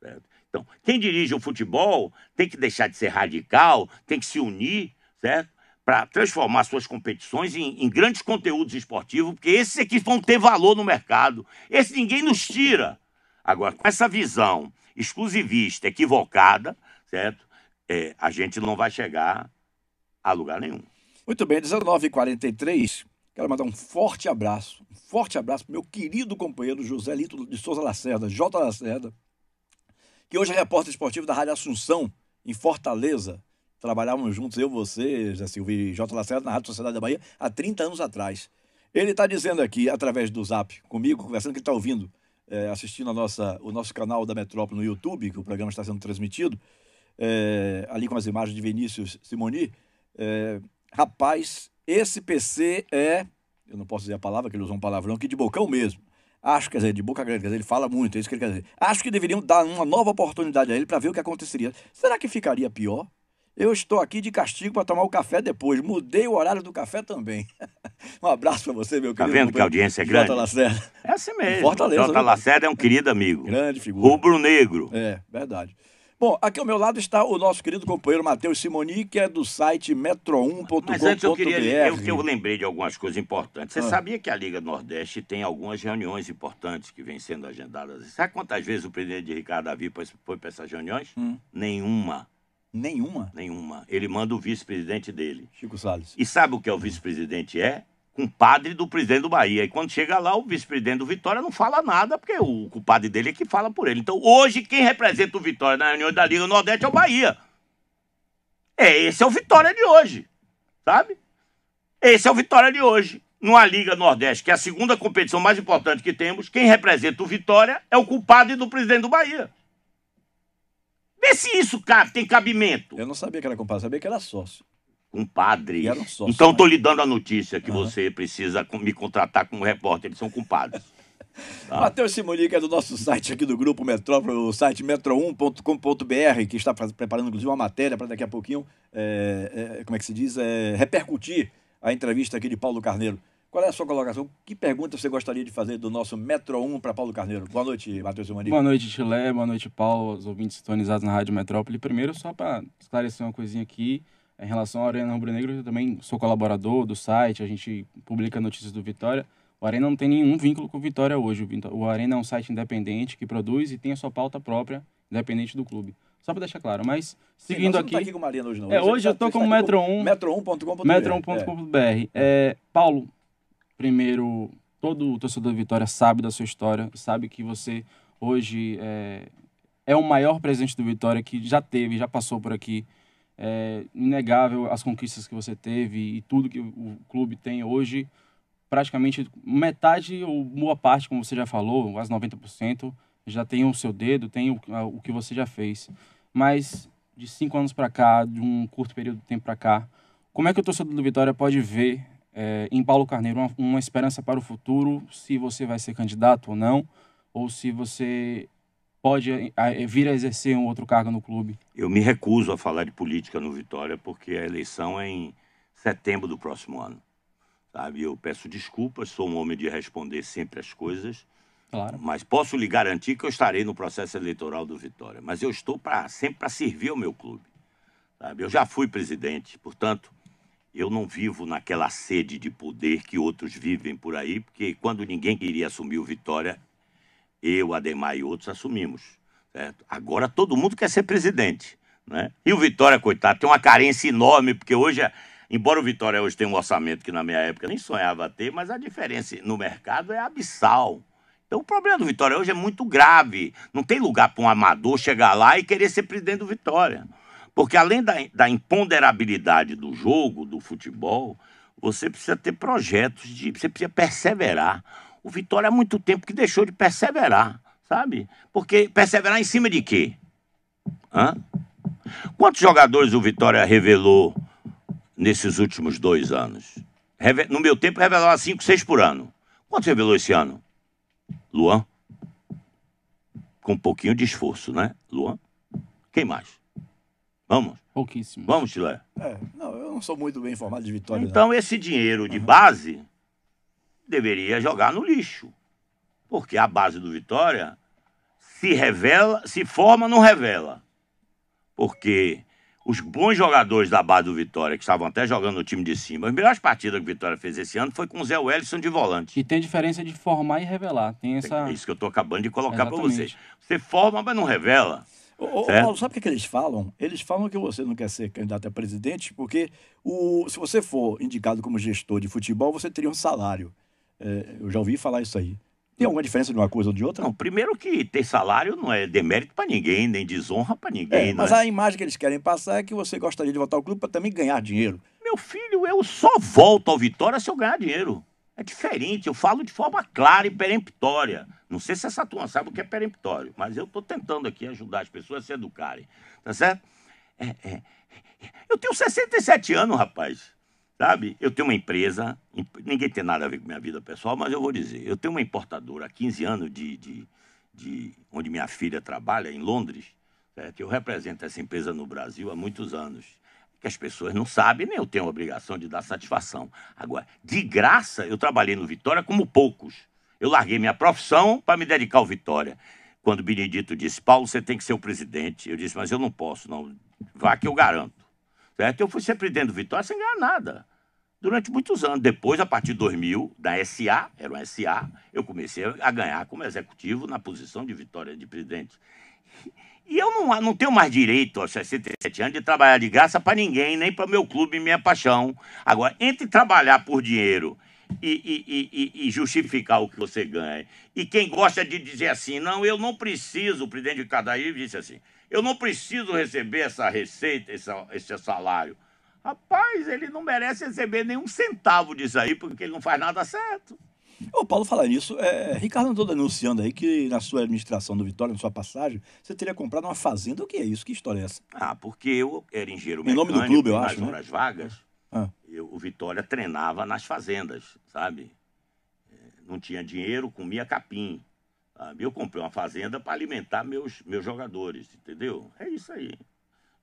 Certo? Então, quem dirige o futebol tem que deixar de ser radical, tem que se unir, certo? para transformar suas competições em, em, grandes conteúdos esportivos, porque esses aqui vão ter valor no mercado. Esse ninguém nos tira. Agora, com essa visão exclusivista, equivocada, certo? É, a gente não vai chegar a lugar nenhum. Muito bem, 19h43. Quero mandar um forte abraço, um forte abraço para meu querido companheiro José Lito de Souza Lacerda, J. Lacerda, que hoje é repórter esportivo da Rádio Assunção, em Fortaleza trabalhávamos juntos, eu, você, Zé Silvio e J. Lacerda, na Rádio Sociedade da Bahia, há 30 anos atrás. Ele está dizendo aqui, através do zap, comigo, conversando, que está ouvindo, é, assistindo a nossa, o nosso canal da Metrópole no YouTube, que o programa está sendo transmitido, é, ali com as imagens de Vinícius Simoni. É, rapaz, esse PC é. Eu não posso dizer a palavra, que ele usou um palavrão aqui, de bocão mesmo. Acho, quer dizer, de boca grande, quer dizer, ele fala muito, é isso que ele quer dizer. Acho que deveriam dar uma nova oportunidade a ele para ver o que aconteceria. Será que ficaria pior? Eu estou aqui de castigo para tomar o café depois. Mudei o horário do café também. um abraço para você, meu tá querido. Tá vendo que a audiência é grande? Jota Lacerda. É assim mesmo. Fortaleza. Jota Lacerda é um querido amigo. Grande figura. Rubro Negro. É, verdade. Bom, aqui ao meu lado está o nosso querido companheiro Matheus Simoni, que é do site metro1.com.br. Mas antes eu queria. Eu, eu lembrei de algumas coisas importantes. Você ah. sabia que a Liga Nordeste tem algumas reuniões importantes que vêm sendo agendadas? Sabe quantas vezes o presidente Ricardo Davi foi para essas reuniões? Hum. Nenhuma. Nenhuma? Nenhuma. Ele manda o vice-presidente dele. Chico Salles. E sabe o que é o vice-presidente é? Compadre do presidente do Bahia. E quando chega lá, o vice-presidente do Vitória não fala nada, porque o compadre dele é que fala por ele. Então, hoje, quem representa o Vitória na reunião da Liga Nordeste é o Bahia. É, esse é o Vitória de hoje. Sabe? Esse é o Vitória de hoje. Numa Liga Nordeste, que é a segunda competição mais importante que temos, quem representa o Vitória é o culpado do presidente do Bahia. Vê se isso cabe, tem cabimento. Eu não sabia que era compadre, sabia que era sócio. Compadre. Era um sócio, então estou né? lhe dando a notícia que uhum. você precisa me contratar como repórter, eles são compadres. Tá. Matheus que é do nosso site aqui do Grupo Metrópole, o site metro1.com.br, que está preparando inclusive uma matéria para daqui a pouquinho, é, é, como é que se diz, é, repercutir a entrevista aqui de Paulo Carneiro. Qual é a sua colocação? Que pergunta você gostaria de fazer do nosso Metro 1 para Paulo Carneiro? Boa noite, Matheus Humani. Boa noite, Chile. Boa noite, Paulo, os ouvintes sintonizados na Rádio Metrópole. Primeiro, só para esclarecer uma coisinha aqui, em relação à Arena Rubro Negro, eu também sou colaborador do site, a gente publica notícias do Vitória. O Arena não tem nenhum vínculo com o Vitória hoje. O Arena é um site independente que produz e tem a sua pauta própria, independente do clube. Só para deixar claro, mas seguindo Sim, aqui. Não tá aqui com Marina hoje, não. É, hoje, hoje tá, eu tô com o Metro1. Metro1.com.br. Metro1.com.br. É. É, Paulo, primeiro, todo o torcedor da Vitória sabe da sua história, sabe que você hoje é, é o maior presidente do Vitória que já teve, já passou por aqui. É inegável as conquistas que você teve e tudo que o clube tem hoje. Praticamente metade ou boa parte, como você já falou, quase 90%, já tem o seu dedo, tem o, o que você já fez. Mas de cinco anos para cá, de um curto período de tempo para cá, como é que o torcedor do Vitória pode ver é, em Paulo Carneiro uma, uma esperança para o futuro, se você vai ser candidato ou não, ou se você pode é, é, vir a exercer um outro cargo no clube? Eu me recuso a falar de política no Vitória, porque a eleição é em setembro do próximo ano. Sabe? Eu peço desculpas, sou um homem de responder sempre as coisas. Claro. Mas posso lhe garantir que eu estarei no processo eleitoral do Vitória. Mas eu estou pra, sempre para servir o meu clube. Sabe? Eu já fui presidente, portanto, eu não vivo naquela sede de poder que outros vivem por aí, porque quando ninguém queria assumir o Vitória, eu, Ademar e outros assumimos. Certo? Agora todo mundo quer ser presidente. Né? E o Vitória, coitado, tem uma carência enorme, porque hoje, é... embora o Vitória hoje tenha um orçamento que na minha época nem sonhava ter, mas a diferença no mercado é abissal. Então o problema do Vitória hoje é muito grave. Não tem lugar para um amador chegar lá e querer ser presidente do Vitória. Porque além da, da imponderabilidade do jogo, do futebol, você precisa ter projetos, de, você precisa perseverar. O Vitória há muito tempo que deixou de perseverar, sabe? Porque perseverar em cima de quê? Hã? Quantos jogadores o Vitória revelou nesses últimos dois anos? Reve... No meu tempo, revelava cinco seis por ano. Quantos revelou esse ano? Luan? Com um pouquinho de esforço, né? Luan? Quem mais? Vamos? Pouquíssimo. Vamos, Chilé? É, não, eu não sou muito bem informado de vitória. Então, não. esse dinheiro de uhum. base deveria jogar no lixo. Porque a base do Vitória se revela, se forma, não revela. Porque os bons jogadores da base do Vitória, que estavam até jogando no time de cima, as melhores partidas que o Vitória fez esse ano foi com o Zé Wellison de volante. E tem diferença de formar e revelar. Tem é essa... É isso que eu estou acabando de colocar para vocês. Você forma, mas não revela. Ô, Paulo, sabe o que, é que, eles falam? Eles falam que você não quer ser candidato a presidente porque o, se você for indicado como gestor de futebol, você teria um salário. É, eu já ouvi falar isso aí. Tem alguma diferença de uma coisa ou de outra? Não, primeiro que ter salário não é demérito para ninguém, nem desonra para ninguém. É, mas né? a imagem que eles querem passar é que você gostaria de voltar ao clube para também ganhar dinheiro. Meu filho, eu só volto ao Vitória se eu ganhar dinheiro. É diferente, eu falo de forma clara e peremptória. Não sei se essa turma sabe o que é peremptório, mas eu estou tentando aqui ajudar as pessoas a se educarem. Tá certo? É, é. é. Eu tenho 67 anos, rapaz. Sabe? Eu tenho uma empresa, ninguém tem nada a ver com minha vida pessoal, mas eu vou dizer. Eu tenho uma importadora há 15 anos de, de, de onde minha filha trabalha, em Londres. que Eu represento essa empresa no Brasil há muitos anos que as pessoas não sabem, nem eu tenho a obrigação de dar satisfação. Agora, de graça, eu trabalhei no Vitória como poucos. Eu larguei minha profissão para me dedicar ao Vitória. Quando Benedito disse, Paulo, você tem que ser o presidente. Eu disse, mas eu não posso, não. Vá que eu garanto. Certo? Eu fui ser presidente do Vitória sem ganhar nada. Durante muitos anos. Depois, a partir de 2000, da SA, era uma SA, eu comecei a ganhar como executivo na posição de Vitória de presidente. E eu não, não tenho mais direito, aos 67 anos, de trabalhar de graça para ninguém, nem para meu clube, e minha paixão. Agora, entre trabalhar por dinheiro e, e, e, justificar o que você ganha. E quem gosta de dizer assim, não, eu não preciso, o presidente de Cadaí disse assim, eu não preciso receber essa receita, esse esse salário. Rapaz, ele não merece receber nenhum centavo disso aí, porque ele não faz nada certo. Ô, Paulo, falar nisso, é, Ricardo andou denunciando aí que na sua administração do Vitória, na sua passagem, você teria comprado uma fazenda. O que é isso? Que história é essa? Ah, porque eu era engenheiro mecânico. Em nome do clube, eu acho. Nas né? horas vagas ah. Eu, o Vitória treinava nas fazendas, sabe? É, não tinha dinheiro, comia capim. Sabe? Eu comprei uma fazenda para alimentar meus, meus jogadores, entendeu? É isso aí.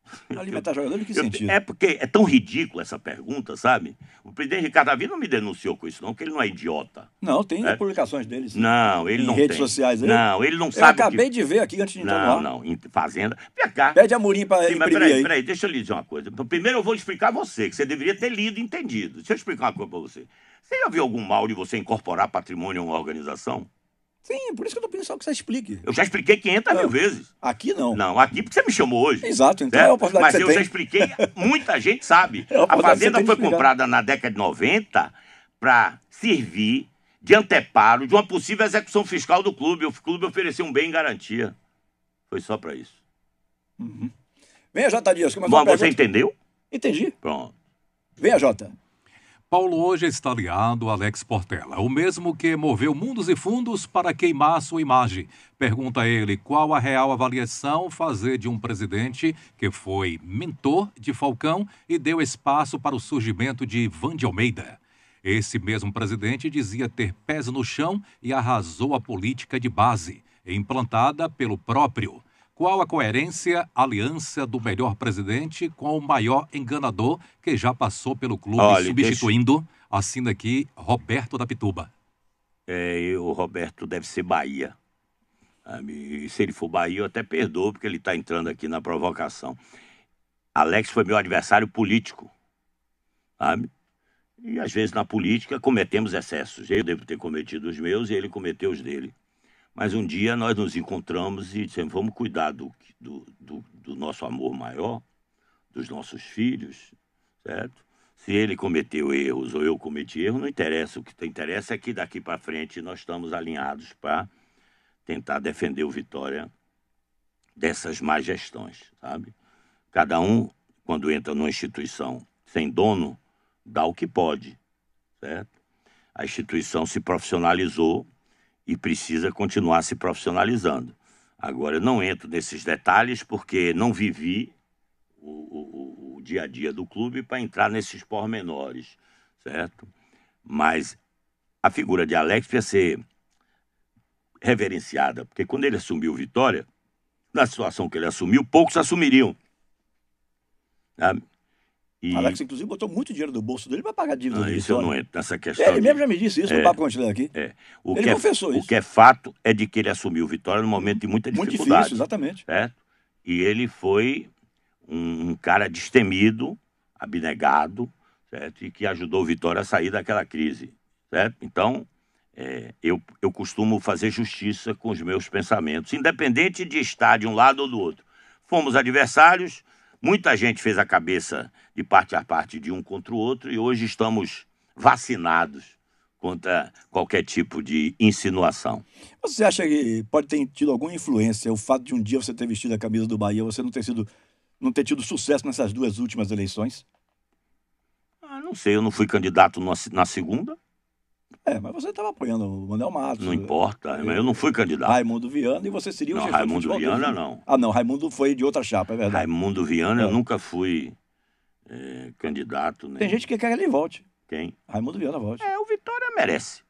Alimentar tá jogador que eu, É porque é tão ridícula essa pergunta, sabe? O presidente Ricardo Davi não me denunciou com isso, não, que ele não é idiota. Não, tem é? publicações deles. Não, ele em não redes tem. sociais. Ele... Não, ele não eu sabe. Eu acabei que... de ver aqui antes de entrar não, no ar. Não, Fazenda. Vem cá. Pede a Murim para ele. peraí, aí. Peraí, deixa eu lhe dizer uma coisa. Primeiro eu vou explicar a você, que você deveria ter lido e entendido. Deixa eu explicar uma coisa para você. Você já viu algum mal de você incorporar patrimônio a uma organização? Sim, por isso que eu tô pensando que você explique. Eu já expliquei 500 mil ah, vezes. Aqui não. Não, aqui porque você me chamou hoje. Exato, então é, é a oportunidade Mas que você eu tem. já expliquei, muita gente sabe. É a, a fazenda foi comprada na década de 90 para servir de anteparo de uma possível execução fiscal do clube. O clube ofereceu um bem em garantia. Foi só para isso. Uhum. Venha, Jota Dias. Bom, você entendeu? Entendi. Pronto. Venha, Jota. Paulo hoje está aliado a Alex Portela, o mesmo que moveu mundos e fundos para queimar sua imagem. Pergunta ele qual a real avaliação fazer de um presidente que foi mentor de Falcão e deu espaço para o surgimento de Van de Almeida. Esse mesmo presidente dizia ter pés no chão e arrasou a política de base, implantada pelo próprio. Qual a coerência, aliança do melhor presidente com o maior enganador que já passou pelo clube, Olha, substituindo, deixa... assina aqui, Roberto da Pituba? É, o Roberto deve ser Bahia. Ah, e se ele for Bahia, eu até perdoo, porque ele está entrando aqui na provocação. Alex foi meu adversário político. Sabe? E às vezes na política cometemos excessos. Eu devo ter cometido os meus e ele cometeu os dele. Mas um dia nós nos encontramos e dissemos: vamos cuidar do, do, do, do nosso amor maior, dos nossos filhos, certo? Se ele cometeu erros ou eu cometi erro, não interessa. O que interessa é que daqui para frente nós estamos alinhados para tentar defender o Vitória dessas más gestões, sabe? Cada um, quando entra numa instituição sem dono, dá o que pode, certo? A instituição se profissionalizou e precisa continuar se profissionalizando. Agora, eu não entro nesses detalhes porque não vivi o, o, o dia a dia do clube para entrar nesses pormenores, certo? Mas a figura de Alex precisa ser reverenciada, porque quando ele assumiu Vitória, na situação que ele assumiu, poucos assumiriam. Sabe? E... Alex, inclusive, botou muito dinheiro do bolso dele para pagar a dívida ah, do Isso Vitória. eu não entro nessa questão. Ele de... mesmo já me disse isso é, no papo continua aqui. É. O ele que é confessou é, isso. O que é fato é de que ele assumiu Vitória num momento de muita dificuldade. Muito difícil, exatamente. Certo? E ele foi um, um cara destemido, abnegado, certo? E que ajudou o Vitória a sair daquela crise, certo? Então, é, eu, eu costumo fazer justiça com os meus pensamentos, independente de estar de um lado ou do outro. Fomos adversários Muita gente fez a cabeça de parte a parte de um contra o outro e hoje estamos vacinados contra qualquer tipo de insinuação. Você acha que pode ter tido alguma influência o fato de um dia você ter vestido a camisa do Bahia, você não ter sido não ter tido sucesso nessas duas últimas eleições? Ah, não sei, eu não fui candidato na segunda, é, mas você estava apoiando o Manuel Matos. Não eh, importa, eu, eh, eu não fui candidato. Raimundo Viana e você seria o não, Raimundo Viana dele. não. Ah, não, Raimundo foi de outra chapa, é verdade. Raimundo Viana é. eu nunca fui é, candidato. Tem gente que quer que ele volte. Quem? Raimundo Viana volte. É, o Vitória merece.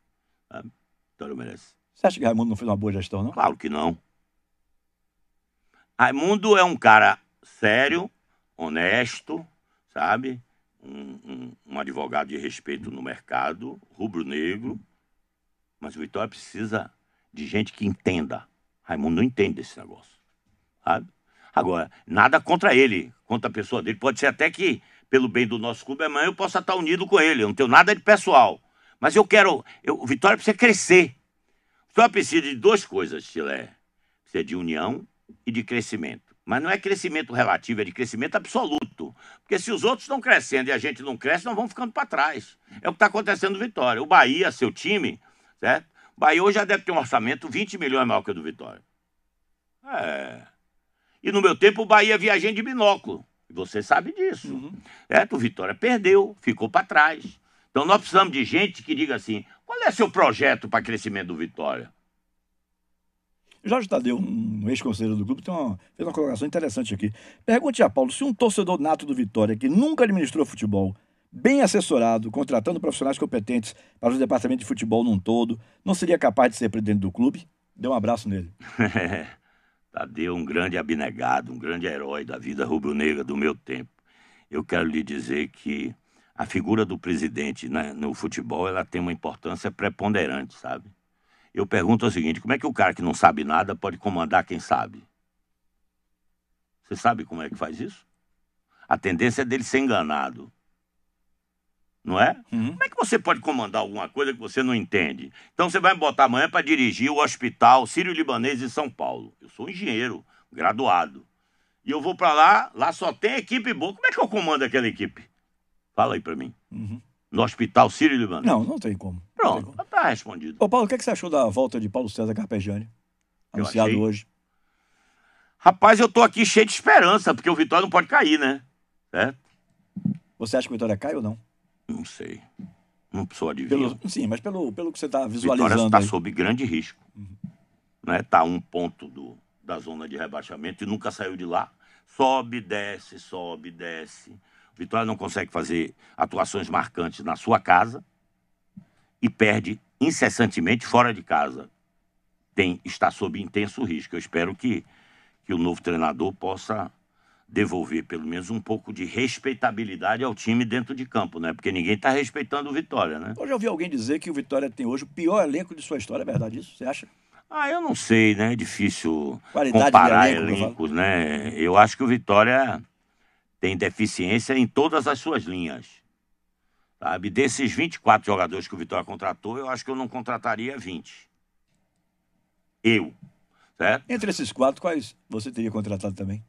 A ah, Vitória merece. Você acha que Raimundo não fez uma boa gestão, não? Claro que não. Raimundo é um cara sério, honesto, sabe? um, um, advogado de respeito no mercado, rubro-negro, mas o Vitória precisa de gente que entenda. Raimundo não entende esse negócio, sabe? Agora, nada contra ele, contra a pessoa dele. Pode ser até que, pelo bem do nosso clube, amanhã eu possa estar unido com ele. Eu não tenho nada de pessoal. Mas eu quero. Eu, o Vitória precisa crescer. O Vitória precisa de duas coisas, Chile. Precisa de união e de crescimento. Mas não é crescimento relativo, é de crescimento absoluto. Porque se os outros estão crescendo e a gente não cresce, nós vamos ficando para trás. É o que está acontecendo no Vitória. O Bahia, seu time, certo? O Bahia hoje já deve ter um orçamento 20 milhões maior que o do Vitória. É. E no meu tempo o Bahia via gente de binóculo. E você sabe disso. Uhum. Certo? O Vitória perdeu, ficou para trás. Então nós precisamos de gente que diga assim: qual é seu projeto para crescimento do Vitória? Jorge Tadeu, um ex-conselheiro do clube, tem uma, fez uma colocação interessante aqui. Pergunte a Paulo se um torcedor nato do Vitória, que nunca administrou futebol, bem assessorado, contratando profissionais competentes para o departamento de futebol num todo, não seria capaz de ser presidente do clube? Dê um abraço nele. Tadeu, um grande abnegado, um grande herói da vida rubro-negra do meu tempo. Eu quero lhe dizer que a figura do presidente né, no futebol ela tem uma importância preponderante, sabe? eu pergunto o seguinte: como é que o cara que não sabe nada pode comandar quem sabe? Você sabe como é que faz isso? A tendência é dele ser enganado. Não é? Uhum. Como é que você pode comandar alguma coisa que você não entende? Então você vai me botar amanhã para dirigir o hospital sírio-libanês em São Paulo. Eu sou engenheiro, graduado. E eu vou para lá, lá só tem equipe boa. Como é que eu comando aquela equipe? Fala aí para mim. Uhum no Hospital Sírio-Libanês? Não, não tem como. Pronto, está respondido. Ô Paulo, o que, é que, você achou da volta de Paulo César Carpegiani, anunciado achei... hoje? Rapaz, eu tô aqui cheio de esperança, porque o Vitória não pode cair, né? Certo? Você acha que o Vitória cai ou não? Não sei. Não sou adivinho. Pelo... sim, mas pelo, pelo que você está visualizando. Vitória está sob grande risco. Uhum. Né? Tá um ponto do, da zona de rebaixamento e nunca saiu de lá. Sobe, desce, sobe, desce o Vitória não consegue fazer atuações marcantes na sua casa e perde incessantemente fora de casa. Tem, está sob intenso risco. Eu espero que, que o novo treinador possa devolver pelo menos um pouco de respeitabilidade ao time dentro de campo, né? Porque ninguém está respeitando o Vitória, né? Hoje eu ouvi alguém dizer que o Vitória tem hoje o pior elenco de sua história, é verdade isso? Você acha? Ah, eu não sei, né? É difícil Qualidade comparar elenco, elencos, né? Eu acho que o Vitória tem deficiência em todas as suas linhas. Sabe? Desses 24 jogadores que o Vitória contratou, eu acho que eu não contrataria 20. Eu. Certo? Entre esses quatro, quais você teria contratado também?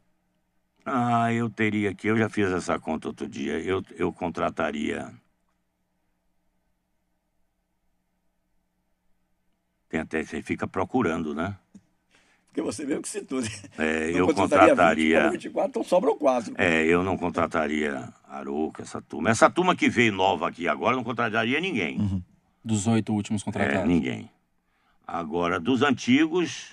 Ah, eu teria que. Eu já fiz essa conta outro dia. Eu, eu contrataria. Tem até. Você fica procurando, né? Porque você mesmo que citou. É, eu contrataria. contrataria 20, 24, então sobram quatro. É, eu não contrataria Arouca, essa turma. Essa turma que veio nova aqui agora, não contrataria ninguém. Uhum. Dos oito últimos contratados? É, ninguém. Agora, dos antigos.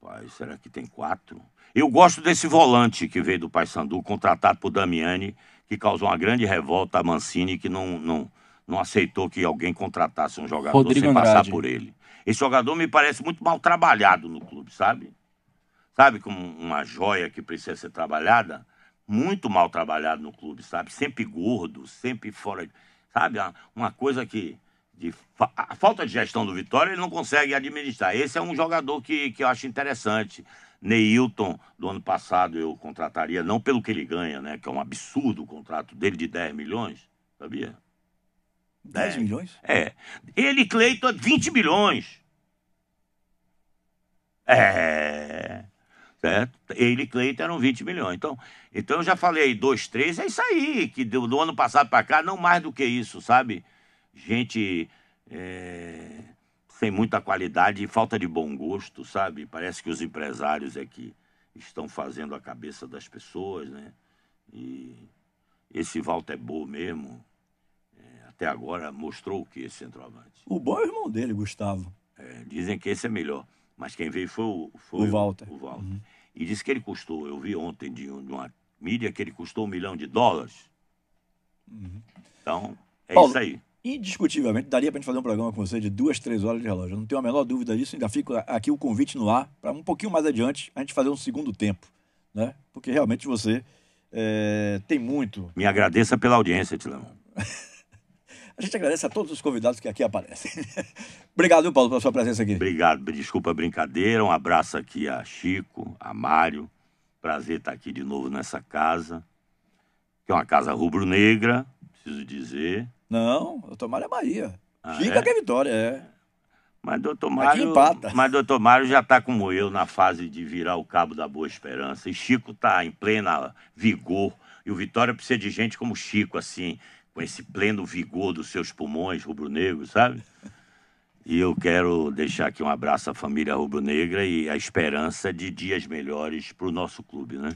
Pai, será que tem quatro? Eu gosto desse volante que veio do Paysandu, contratado por Damiani, que causou uma grande revolta a Mancini, que não, não, não aceitou que alguém contratasse um jogador Rodrigo sem Andrade. passar por ele. Esse jogador me parece muito mal trabalhado no clube, sabe? Sabe, como uma joia que precisa ser trabalhada? Muito mal trabalhado no clube, sabe? Sempre gordo, sempre fora. Sabe? Uma coisa que. De, a falta de gestão do Vitória ele não consegue administrar. Esse é um jogador que, que eu acho interessante. Neilton, do ano passado, eu contrataria, não pelo que ele ganha, né? Que é um absurdo o contrato dele de 10 milhões, sabia? 10 é. milhões? É. Ele e Cleiton, 20 milhões. É. Certo? Ele e Cleiton eram 20 milhões. Então, então eu já falei, 2, 3, é isso aí, que do, do ano passado para cá, não mais do que isso, sabe? Gente é, sem muita qualidade e falta de bom gosto, sabe? Parece que os empresários é que estão fazendo a cabeça das pessoas, né? E esse Walter é bom mesmo até agora mostrou o que esse centroavante? O bom é o irmão dele, Gustavo. É, dizem que esse é melhor. Mas quem veio foi o, foi o Walter. O Walter. Uhum. E disse que ele custou, eu vi ontem de, uma mídia, que ele custou um milhão de dólares. Uhum. Então, é Paulo, isso aí. Indiscutivelmente, daria para gente fazer um programa com você de duas, três horas de relógio. Eu não tenho a menor dúvida disso, ainda fico aqui o convite no ar para um pouquinho mais adiante a gente fazer um segundo tempo. Né? Porque realmente você é, tem muito. Me agradeça pela audiência, Tilão. A gente agradece a todos os convidados que aqui aparecem. Obrigado, Paulo, pela sua presença aqui. Obrigado, desculpa a brincadeira. Um abraço aqui a Chico, a Mário. Prazer estar aqui de novo nessa casa, que é uma casa rubro-negra, preciso dizer. Não, doutor Mário é Bahia. Ah, Chico é? é? que é Vitória, é. Mas doutor Mário, mas doutor Mário já está como eu na fase de virar o cabo da boa esperança. E Chico está em plena vigor. E o Vitória precisa de gente como Chico, assim, com esse pleno vigor dos seus pulmões rubro-negros, sabe? E eu quero deixar aqui um abraço à família rubro-negra e a esperança de dias melhores para o nosso clube, né?